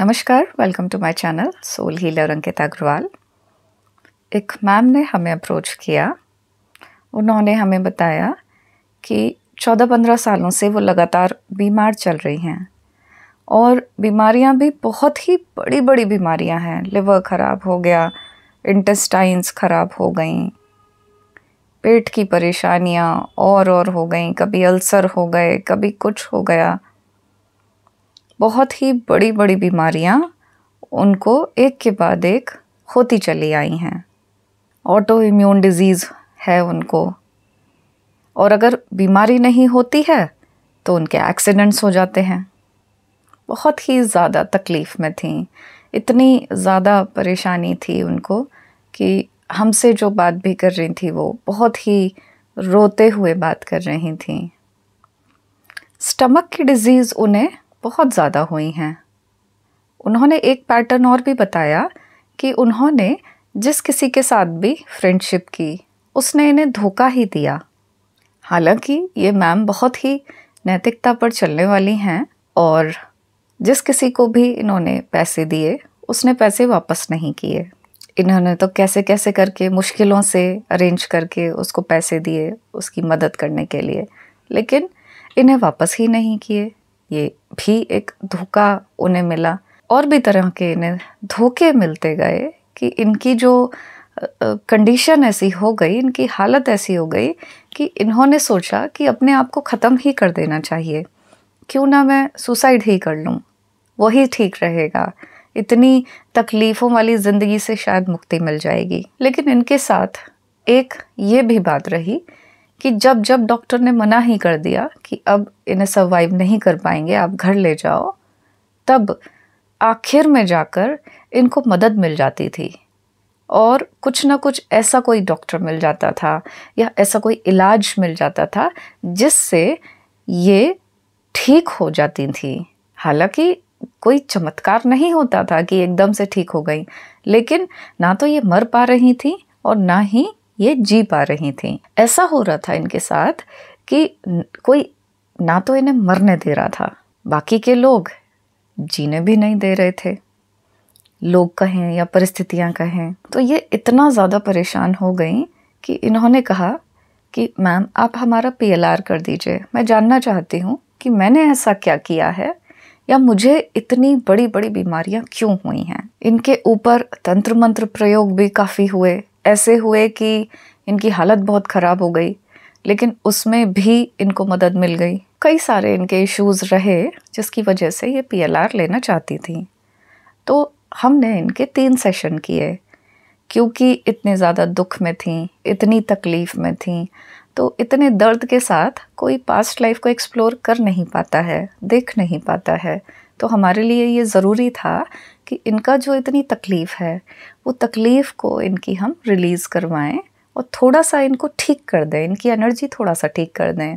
नमस्कार welcome to my channel soul healer Ankita Agarwal एक ma'am ने हमें अप्रोच किया उन्होंने हमें बताया कि 14-15 सालों से वो लगातार बीमार चल रही हैं और बीमारियां भी बहुत ही बड़ी बड़ी बीमारियां हैं लिवर ख़राब हो गया इंटेस्टाइंस ख़राब हो गई पेट की परेशानियां और और हो गई कभी अल्सर हो गए कभी कुछ हो गया बहुत ही बड़ी बड़ी बीमारियाँ उनको एक के बाद एक होती चली आई हैं ऑटो इम्यून डिजीज़ है उनको और अगर बीमारी नहीं होती है तो उनके एक्सीडेंट्स हो जाते हैं बहुत ही ज़्यादा तकलीफ़ में थी इतनी ज़्यादा परेशानी थी उनको कि हमसे जो बात भी कर रही थी वो बहुत ही रोते हुए बात कर रही थी स्टमक की डिज़ीज़ उन्हें बहुत ज़्यादा हुई हैं उन्होंने एक पैटर्न और भी बताया कि उन्होंने जिस किसी के साथ भी फ्रेंडशिप की उसने इन्हें धोखा ही दिया हालांकि ये मैम बहुत ही नैतिकता पर चलने वाली हैं और जिस किसी को भी इन्होंने पैसे दिए उसने पैसे वापस नहीं किए इन्होंने तो कैसे कैसे करके मुश्किलों से अरेंज करके उसको पैसे दिए उसकी मदद करने के लिए लेकिन इन्हें वापस ही नहीं किए ये भी एक धोखा उन्हें मिला और भी तरह के इन्हें धोखे मिलते गए कि इनकी जो कंडीशन ऐसी हो गई इनकी हालत ऐसी हो गई कि इन्होंने सोचा कि अपने आप को ख़त्म ही कर देना चाहिए क्यों ना मैं सुसाइड ही कर लूँ वही ठीक रहेगा इतनी तकलीफ़ों वाली ज़िंदगी से शायद मुक्ति मिल जाएगी लेकिन इनके साथ एक ये भी बात रही कि जब जब डॉक्टर ने मना ही कर दिया कि अब इन्हें सर्वाइव नहीं कर पाएंगे आप घर ले जाओ तब आखिर में जाकर इनको मदद मिल जाती थी और कुछ ना कुछ ऐसा कोई डॉक्टर मिल जाता था या ऐसा कोई इलाज मिल जाता था जिससे ये ठीक हो जाती थी हालांकि कोई चमत्कार नहीं होता था कि एकदम से ठीक हो गई लेकिन ना तो ये मर पा रही थी और ना ही ये जी पा रही थी ऐसा हो रहा था इनके साथ कि कोई ना तो इन्हें मरने दे रहा था बाकी के लोग जीने भी नहीं दे रहे थे लोग कहें या परिस्थितियां कहें तो ये इतना ज़्यादा परेशान हो गई कि इन्होंने कहा कि मैम आप हमारा पी कर दीजिए मैं जानना चाहती हूँ कि मैंने ऐसा क्या किया है या मुझे इतनी बड़ी बड़ी बीमारियां क्यों हुई हैं इनके ऊपर तंत्र मंत्र प्रयोग भी काफ़ी हुए ऐसे हुए कि इनकी हालत बहुत ख़राब हो गई लेकिन उसमें भी इनको मदद मिल गई कई सारे इनके इश्यूज़ रहे जिसकी वजह से ये पी लेना चाहती थी तो हमने इनके तीन सेशन किए क्योंकि इतने ज़्यादा दुख में थी इतनी तकलीफ़ में थी तो इतने दर्द के साथ कोई पास्ट लाइफ को एक्सप्लोर कर नहीं पाता है देख नहीं पाता है तो हमारे लिए ये ज़रूरी था कि इनका जो इतनी तकलीफ़ है वो तकलीफ़ को इनकी हम रिलीज़ करवाएं और थोड़ा सा इनको ठीक कर दें इनकी एनर्जी थोड़ा सा ठीक कर दें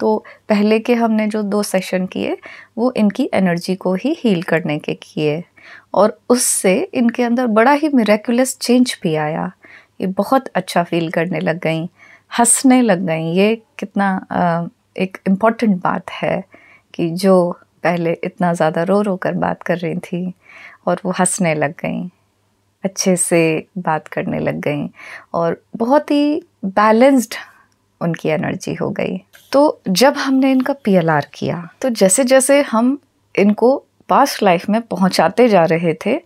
तो पहले के हमने जो दो सेशन किए वो इनकी एनर्जी को ही हील करने के किए और उससे इनके अंदर बड़ा ही मेरेकुलस चेंज भी आया ये बहुत अच्छा फील करने लग गई हंसने लग गई ये कितना एक इम्पॉर्टेंट बात है कि जो पहले इतना ज़्यादा रो रो कर बात कर रही थी और वो हंसने लग गई अच्छे से बात करने लग गई और बहुत ही बैलेंस्ड उनकी एनर्जी हो गई तो जब हमने इनका पी किया तो जैसे जैसे हम इनको पास्ट लाइफ में पहुंचाते जा रहे थे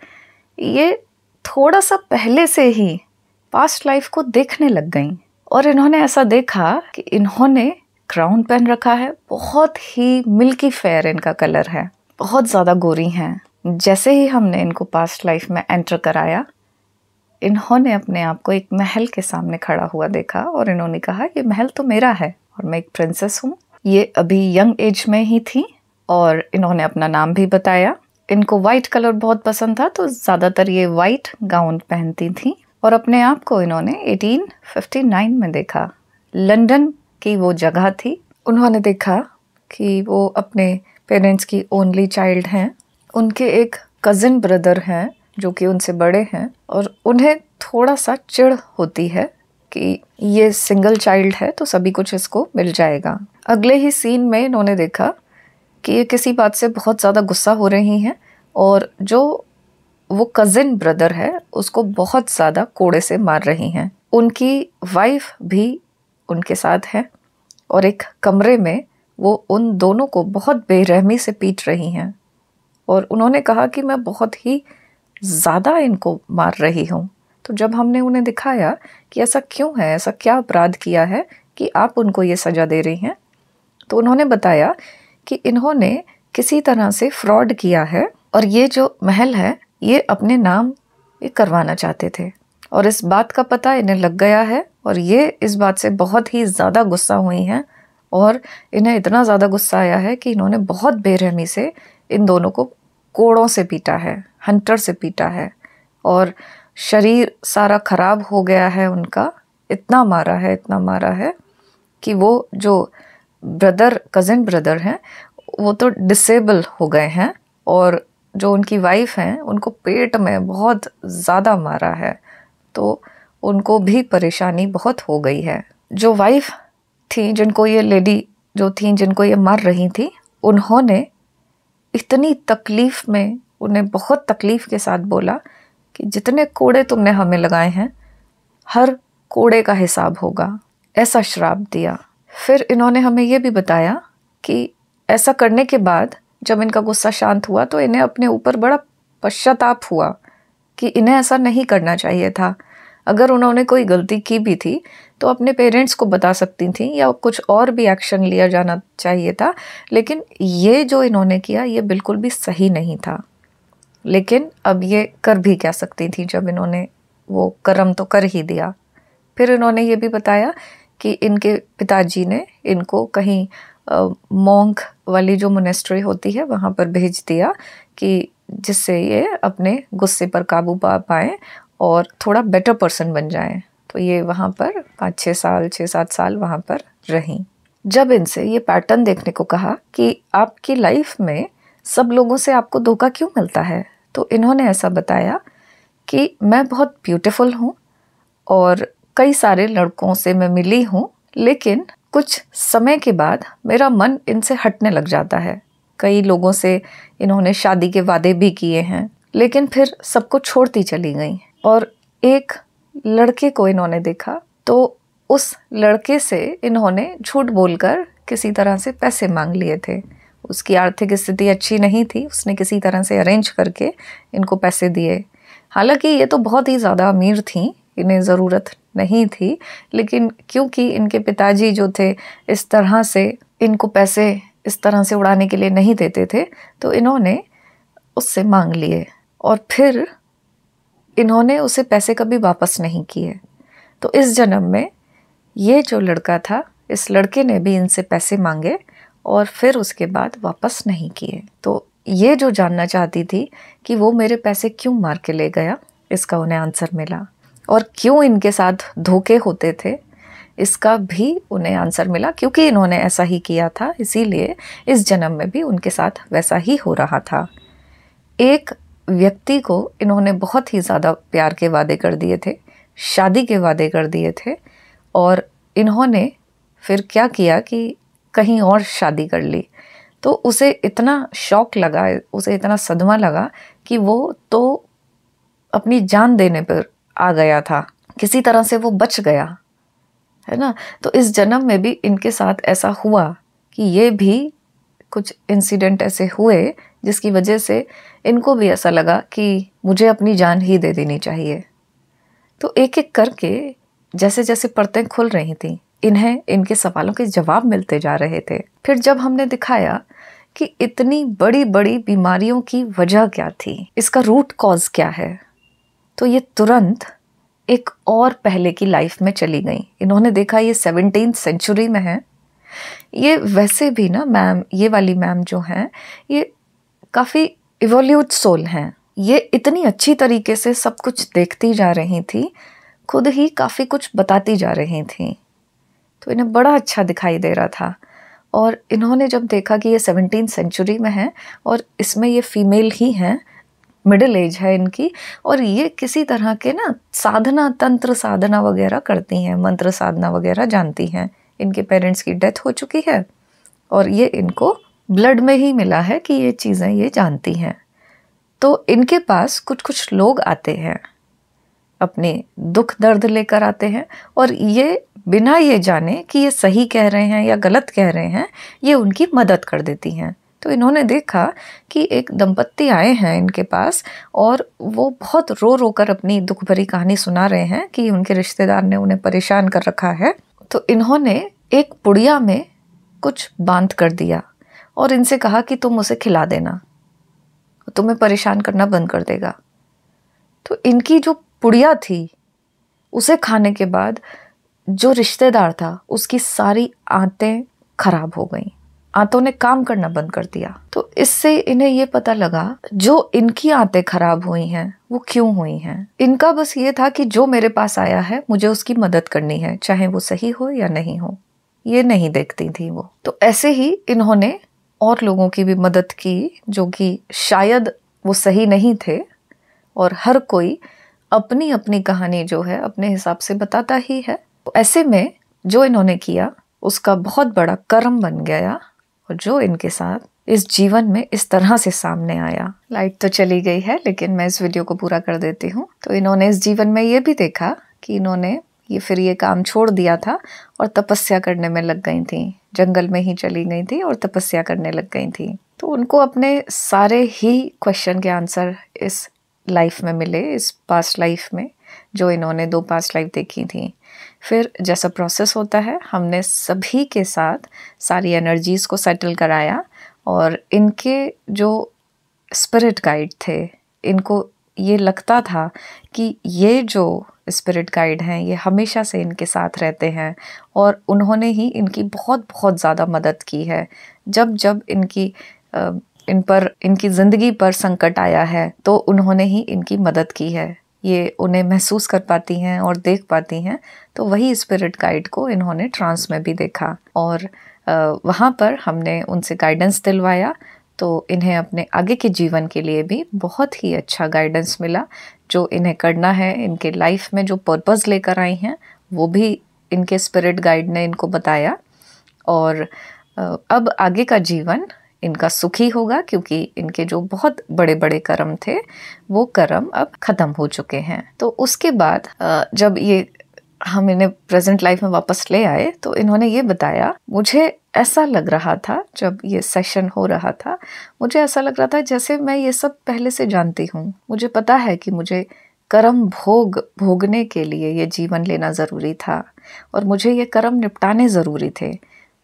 ये थोड़ा सा पहले से ही पास्ट लाइफ को देखने लग गई और इन्होंने ऐसा देखा कि इन्होंने क्राउन पहन रखा है बहुत ही मिल्की फेयर इनका कलर है बहुत ज़्यादा गोरी हैं जैसे ही हमने इनको पास्ट लाइफ में एंटर कराया इन्होंने अपने आप को एक महल के सामने खड़ा हुआ देखा और इन्होंने कहा ये महल तो मेरा है और मैं एक प्रिंसेस हूँ ये अभी यंग एज में ही थी और इन्होंने अपना नाम भी बताया इनको वाइट कलर बहुत पसंद था तो ज़्यादातर ये वाइट गाउन पहनती थी और अपने आप को इन्होंने 1859 में देखा लंदन की वो जगह थी उन्होंने देखा कि वो अपने पेरेंट्स की ओनली चाइल्ड हैं उनके एक कज़न ब्रदर हैं जो कि उनसे बड़े हैं और उन्हें थोड़ा सा चिड़ होती है कि ये सिंगल चाइल्ड है तो सभी कुछ इसको मिल जाएगा अगले ही सीन में इन्होंने देखा कि ये किसी बात से बहुत ज़्यादा गुस्सा हो रही हैं और जो वो कज़िन ब्रदर है उसको बहुत ज़्यादा कोड़े से मार रही हैं उनकी वाइफ भी उनके साथ है और एक कमरे में वो उन दोनों को बहुत बेरहमी से पीट रही हैं और उन्होंने कहा कि मैं बहुत ही ज़्यादा इनको मार रही हूँ तो जब हमने उन्हें दिखाया कि ऐसा क्यों है ऐसा क्या अपराध किया है कि आप उनको ये सज़ा दे रही हैं तो उन्होंने बताया कि इन्होंने किसी तरह से फ्रॉड किया है और ये जो महल है ये अपने नाम ये करवाना चाहते थे और इस बात का पता इन्हें लग गया है और ये इस बात से बहुत ही ज़्यादा गुस्सा हुई हैं और इन्हें इतना ज़्यादा गुस्सा आया है कि इन्होंने बहुत बेरहमी से इन दोनों को कोड़ों से पीटा है हंटर से पीटा है और शरीर सारा खराब हो गया है उनका इतना मारा है इतना मारा है कि वो जो ब्रदर कज़िन ब्रदर हैं वो तो डिसेबल हो गए हैं और जो उनकी वाइफ हैं उनको पेट में बहुत ज़्यादा मारा है तो उनको भी परेशानी बहुत हो गई है जो वाइफ थी जिनको ये लेडी जो थी जिनको ये मर रही थी उन्होंने इतनी तकलीफ़ में उन्हें बहुत तकलीफ़ के साथ बोला कि जितने कोड़े तुमने हमें लगाए हैं हर कोड़े का हिसाब होगा ऐसा श्राप दिया फिर इन्होंने हमें ये भी बताया कि ऐसा करने के बाद जब इनका गुस्सा शांत हुआ तो इन्हें अपने ऊपर बड़ा पश्चाताप हुआ कि इन्हें ऐसा नहीं करना चाहिए था अगर उन्होंने कोई गलती की भी थी तो अपने पेरेंट्स को बता सकती थी या कुछ और भी एक्शन लिया जाना चाहिए था लेकिन ये जो इन्होंने किया ये बिल्कुल भी सही नहीं था लेकिन अब ये कर भी क्या सकती थी जब इन्होंने वो कर्म तो कर ही दिया फिर इन्होंने ये भी बताया कि इनके पिताजी ने इनको कहीं मोंक वाली जो मोनेस्ट्री होती है वहाँ पर भेज दिया कि जिससे ये अपने गुस्से पर काबू पा पाएँ और थोड़ा बेटर पर्सन बन जाए तो ये वहाँ पर पाँच छः साल छः सात साल वहाँ पर रहीं जब इनसे ये पैटर्न देखने को कहा कि आपकी लाइफ में सब लोगों से आपको धोखा क्यों मिलता है तो इन्होंने ऐसा बताया कि मैं बहुत ब्यूटीफुल हूँ और कई सारे लड़कों से मैं मिली हूँ लेकिन कुछ समय के बाद मेरा मन इनसे हटने लग जाता है कई लोगों से इन्होंने शादी के वादे भी किए हैं लेकिन फिर सबको छोड़ती चली गई और एक लड़के को इन्होंने देखा तो उस लड़के से इन्होंने झूठ बोलकर किसी तरह से पैसे मांग लिए थे उसकी आर्थिक स्थिति अच्छी नहीं थी उसने किसी तरह से अरेंज करके इनको पैसे दिए हालांकि ये तो बहुत ही ज़्यादा अमीर थी इन्हें ज़रूरत नहीं थी लेकिन क्योंकि इनके पिताजी जो थे इस तरह से इनको पैसे इस तरह से उड़ाने के लिए नहीं देते थे तो इन्होंने उससे मांग लिए और फिर इन्होंने उसे पैसे कभी वापस नहीं किए तो इस जन्म में ये जो लड़का था इस लड़के ने भी इनसे पैसे मांगे और फिर उसके बाद वापस नहीं किए तो ये जो जानना चाहती थी कि वो मेरे पैसे क्यों मार के ले गया इसका उन्हें आंसर मिला और क्यों इनके साथ धोखे होते थे इसका भी उन्हें आंसर मिला क्योंकि इन्होंने ऐसा ही किया था इसीलिए इस जन्म में भी उनके साथ वैसा ही हो रहा था एक व्यक्ति को इन्होंने बहुत ही ज़्यादा प्यार के वादे कर दिए थे शादी के वादे कर दिए थे और इन्होंने फिर क्या किया कि कहीं और शादी कर ली तो उसे इतना शौक लगा उसे इतना सदमा लगा कि वो तो अपनी जान देने पर आ गया था किसी तरह से वो बच गया है ना तो इस जन्म में भी इनके साथ ऐसा हुआ कि ये भी कुछ इंसिडेंट ऐसे हुए जिसकी वजह से इनको भी ऐसा लगा कि मुझे अपनी जान ही दे देनी चाहिए तो एक एक करके जैसे जैसे परतें खुल रही थी इन्हें इनके सवालों के जवाब मिलते जा रहे थे फिर जब हमने दिखाया कि इतनी बड़ी बड़ी बीमारियों की वजह क्या थी इसका रूट कॉज क्या है तो ये तुरंत एक और पहले की लाइफ में चली गई इन्होंने देखा ये सेवनटीन सेंचुरी में है ये वैसे भी ना मैम ये वाली मैम जो हैं ये काफ़ी इवोल्यूट सोल हैं ये इतनी अच्छी तरीके से सब कुछ देखती जा रही थी खुद ही काफ़ी कुछ बताती जा रही थी तो इन्हें बड़ा अच्छा दिखाई दे रहा था और इन्होंने जब देखा कि ये सेवनटीन सेंचुरी में है और इसमें ये फीमेल ही हैं मिडिल एज है इनकी और ये किसी तरह के ना साधना तंत्र साधना वगैरह करती हैं मंत्र साधना वगैरह जानती हैं इनके पेरेंट्स की डेथ हो चुकी है और ये इनको ब्लड में ही मिला है कि ये चीज़ें ये जानती हैं तो इनके पास कुछ कुछ लोग आते हैं अपने दुख दर्द लेकर आते हैं और ये बिना ये जाने कि ये सही कह रहे हैं या गलत कह रहे हैं ये उनकी मदद कर देती हैं तो इन्होंने देखा कि एक दंपत्ति आए हैं इनके पास और वो बहुत रो रो कर अपनी दुख भरी कहानी सुना रहे हैं कि उनके रिश्तेदार ने उन्हें परेशान कर रखा है तो इन्होंने एक पुड़िया में कुछ बांध कर दिया और इनसे कहा कि तुम उसे खिला देना तुम्हें परेशान करना बंद कर देगा तो इनकी जो पुड़िया थी उसे खाने के बाद जो रिश्तेदार था उसकी सारी आंतें खराब हो गईं आंतों ने काम करना बंद कर दिया तो इससे इन्हें ये पता लगा जो इनकी आंतें खराब हुई हैं वो क्यों हुई हैं इनका बस ये था कि जो मेरे पास आया है मुझे उसकी मदद करनी है चाहे वो सही हो या नहीं हो ये नहीं देखती थी वो तो ऐसे ही इन्होंने और लोगों की भी मदद की जो कि शायद वो सही नहीं थे और हर कोई अपनी अपनी कहानी जो है अपने हिसाब से बताता ही है तो ऐसे में जो इन्होंने किया उसका बहुत बड़ा कर्म बन गया और जो इनके साथ इस जीवन में इस तरह से सामने आया लाइट तो चली गई है लेकिन मैं इस वीडियो को पूरा कर देती हूँ तो इन्होंने इस जीवन में ये भी देखा कि इन्होंने ये फिर ये काम छोड़ दिया था और तपस्या करने में लग गई थी जंगल में ही चली गई थी और तपस्या करने लग गई थी तो उनको अपने सारे ही क्वेश्चन के आंसर इस लाइफ में मिले इस पास्ट लाइफ में जो इन्होंने दो पास्ट लाइफ देखी थी फिर जैसा प्रोसेस होता है हमने सभी के साथ सारी एनर्जीज़ को सेटल कराया और इनके जो स्पिरिट गाइड थे इनको ये लगता था कि ये जो स्पिरिट गाइड हैं ये हमेशा से इनके साथ रहते हैं और उन्होंने ही इनकी बहुत बहुत ज़्यादा मदद की है जब जब इनकी इन पर इनकी ज़िंदगी पर संकट आया है तो उन्होंने ही इनकी मदद की है ये उन्हें महसूस कर पाती हैं और देख पाती हैं तो वही स्पिरिट गाइड को इन्होंने ट्रांस में भी देखा और वहाँ पर हमने उनसे गाइडेंस दिलवाया तो इन्हें अपने आगे के जीवन के लिए भी बहुत ही अच्छा गाइडेंस मिला जो इन्हें करना है इनके लाइफ में जो पर्पज़ लेकर आई हैं वो भी इनके स्पिरिट गाइड ने इनको बताया और अब आगे का जीवन इनका सुखी होगा क्योंकि इनके जो बहुत बड़े बड़े कर्म थे वो कर्म अब ख़त्म हो चुके हैं तो उसके बाद जब ये हम इन्हें प्रेजेंट लाइफ में वापस ले आए तो इन्होंने ये बताया मुझे ऐसा लग रहा था जब ये सेशन हो रहा था मुझे ऐसा लग रहा था जैसे मैं ये सब पहले से जानती हूँ मुझे पता है कि मुझे कर्म भोग भोगने के लिए ये जीवन लेना ज़रूरी था और मुझे ये कर्म निपटाने ज़रूरी थे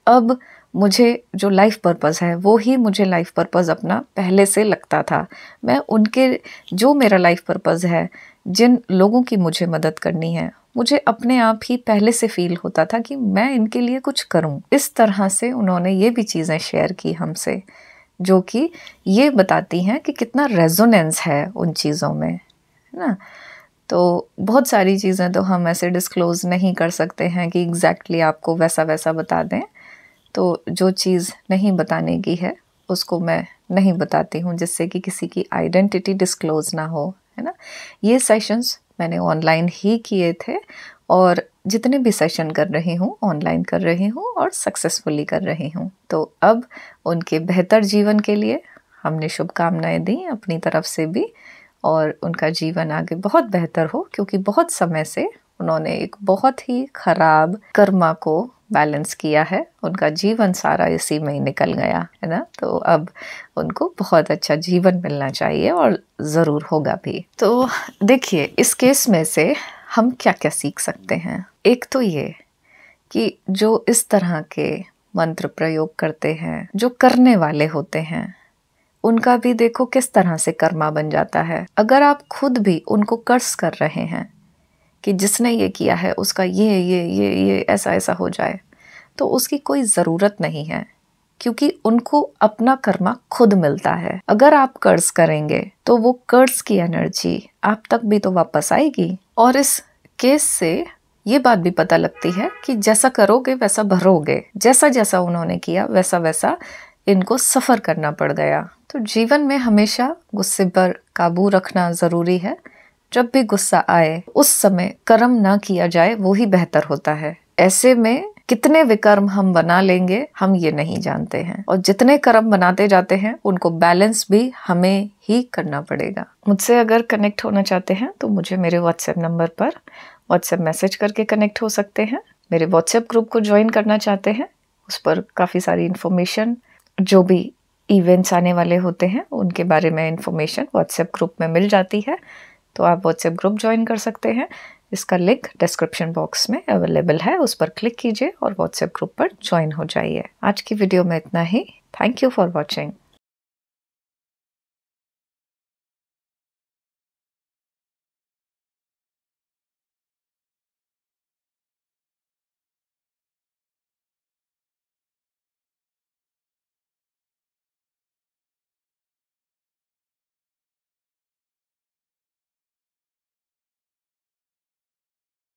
अब मुझे जो लाइफ पर्पस है वो ही मुझे लाइफ पर्पस अपना पहले से लगता था मैं उनके जो मेरा लाइफ पर्पस है जिन लोगों की मुझे मदद करनी है मुझे अपने आप ही पहले से फील होता था कि मैं इनके लिए कुछ करूं इस तरह से उन्होंने ये भी चीज़ें शेयर की हमसे जो कि ये बताती हैं कि कितना रेजोनेंस है उन चीज़ों में है ना तो बहुत सारी चीज़ें तो हम ऐसे डिस्क्लोज़ नहीं कर सकते हैं कि एग्जैक्टली exactly आपको वैसा वैसा बता दें तो जो चीज़ नहीं बताने की है उसको मैं नहीं बताती हूँ जिससे कि किसी की आइडेंटिटी डिस्क्लोज ना हो है ना ये सेशंस मैंने ऑनलाइन ही किए थे और जितने भी सेशन कर रही हूँ ऑनलाइन कर रही हूँ और सक्सेसफुली कर रही हूँ तो अब उनके बेहतर जीवन के लिए हमने शुभकामनाएं दी अपनी तरफ से भी और उनका जीवन आगे बहुत बेहतर हो क्योंकि बहुत समय से उन्होंने एक बहुत ही ख़राब कर्मा को बैलेंस किया है उनका जीवन सारा इसी में ही निकल गया है ना तो अब उनको बहुत अच्छा जीवन मिलना चाहिए और ज़रूर होगा भी तो देखिए इस केस में से हम क्या क्या सीख सकते हैं एक तो ये कि जो इस तरह के मंत्र प्रयोग करते हैं जो करने वाले होते हैं उनका भी देखो किस तरह से कर्मा बन जाता है अगर आप खुद भी उनको कर्ज कर रहे हैं कि जिसने ये किया है उसका ये ये ये ये ऐसा ऐसा हो जाए तो उसकी कोई ज़रूरत नहीं है क्योंकि उनको अपना कर्मा खुद मिलता है अगर आप कर्ज करेंगे तो वो कर्ज की एनर्जी आप तक भी तो वापस आएगी और इस केस से ये बात भी पता लगती है कि जैसा करोगे वैसा भरोगे जैसा जैसा उन्होंने किया वैसा वैसा इनको सफ़र करना पड़ गया तो जीवन में हमेशा गुस्से पर काबू रखना ज़रूरी है जब भी गुस्सा आए उस समय कर्म ना किया जाए वो ही बेहतर होता है ऐसे में कितने विकर्म हम बना लेंगे हम ये नहीं जानते हैं और जितने कर्म बनाते जाते हैं उनको बैलेंस भी हमें ही करना पड़ेगा मुझसे अगर कनेक्ट होना चाहते हैं तो मुझे मेरे व्हाट्सएप नंबर पर व्हाट्सएप मैसेज करके कनेक्ट हो सकते हैं मेरे व्हाट्सएप ग्रुप को ज्वाइन करना चाहते हैं उस पर काफ़ी सारी इन्फॉर्मेशन जो भी इवेंट्स आने वाले होते हैं उनके बारे में इन्फॉर्मेशन व्हाट्सएप ग्रुप में मिल जाती है तो आप व्हाट्सएप ग्रुप ज्वाइन कर सकते हैं इसका लिंक डिस्क्रिप्शन बॉक्स में अवेलेबल है उस पर क्लिक कीजिए और व्हाट्सएप ग्रुप पर ज्वाइन हो जाइए आज की वीडियो में इतना ही थैंक यू फॉर वॉचिंग